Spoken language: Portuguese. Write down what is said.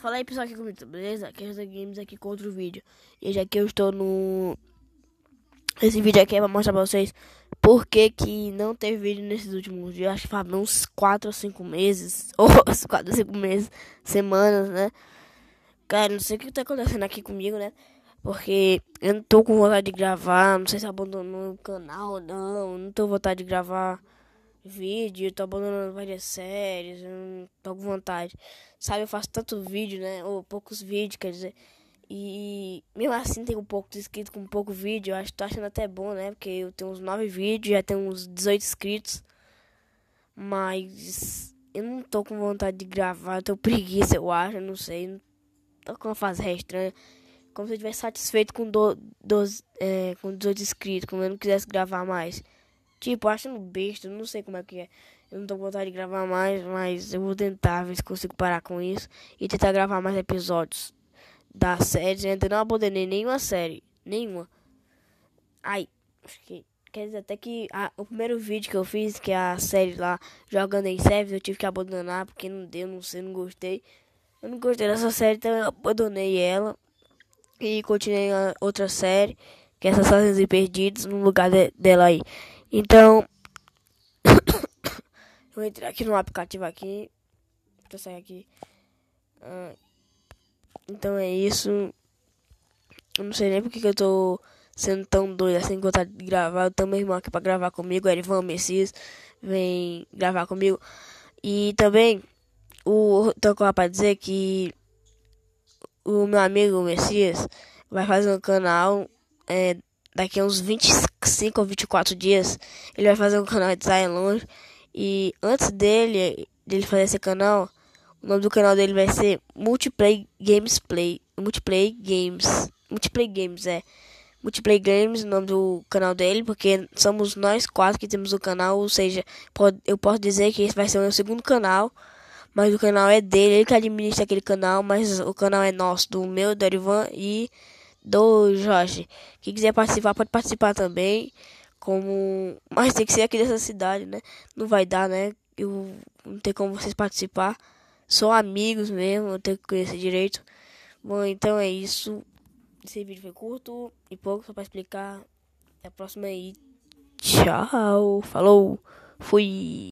Fala aí pessoal, aqui comigo, tá beleza? Aqui é o Games aqui com outro vídeo. E já que eu estou no... Esse vídeo aqui é pra mostrar pra vocês por que que não teve vídeo nesses últimos dias. Acho que faz uns 4 ou 5 meses, ou 4 ou 5 meses, semanas, né? Cara, não sei o que tá acontecendo aqui comigo, né? Porque eu não tô com vontade de gravar, não sei se abandonou o canal ou não, não tô com vontade de gravar vídeo, tô abandonando várias séries, não tô com vontade. Sabe, eu faço tanto vídeo, né? Ou poucos vídeos, quer dizer. E mesmo assim tem um pouco de inscrito com pouco vídeo, eu acho tô achando até bom, né? Porque eu tenho uns 9 vídeos, já tenho uns 18 inscritos. Mas eu não tô com vontade de gravar, eu tô preguiça, eu acho, eu não sei. tô com uma fase estranha. Como se eu estivesse satisfeito com, do, 12, é, com 18 inscritos, como eu não quisesse gravar mais. Tipo, achando besta, não sei como é que é. Eu não tô com vontade de gravar mais, mas eu vou tentar ver se consigo parar com isso e tentar gravar mais episódios da série. Né? Eu não abandonei nenhuma série, nenhuma. Ai, acho que. Quer dizer, até que a, o primeiro vídeo que eu fiz, que é a série lá, jogando em série eu tive que abandonar porque não deu, não sei, não gostei. Eu não gostei dessa série, então eu abandonei ela. E continuei a outra série, que é Assassinos e Perdidos, no lugar de, dela aí. Então, vou entrar aqui no aplicativo aqui. Deixa eu sair aqui. Ah, então é isso. Eu não sei nem porque que eu tô sendo tão doido assim que tá de gravar. Eu tenho meu irmão aqui pra gravar comigo, é Erivan Messias. Vem gravar comigo. E também, o tocou pra dizer que o meu amigo Messias vai fazer um canal é, daqui a uns 20 5 ou 24 dias, ele vai fazer um canal de Zion Longe. E antes dele, dele fazer esse canal, o nome do canal dele vai ser Multiplay Games Play. Multiplay Games. Multiplay Games, é. Multiplay Games, o nome do canal dele, porque somos nós quatro que temos o canal, ou seja, pode, eu posso dizer que esse vai ser o meu segundo canal, mas o canal é dele, ele que administra aquele canal, mas o canal é nosso, do meu, do Erivan e do Jorge. Quem quiser participar, pode participar também. Como. Mas tem que ser aqui dessa cidade, né? Não vai dar, né? Eu não tem como vocês participar. Só amigos mesmo, eu tenho que conhecer direito. Bom, então é isso. Esse vídeo foi curto e pouco só para explicar. Até a próxima aí. Tchau. Falou. Fui.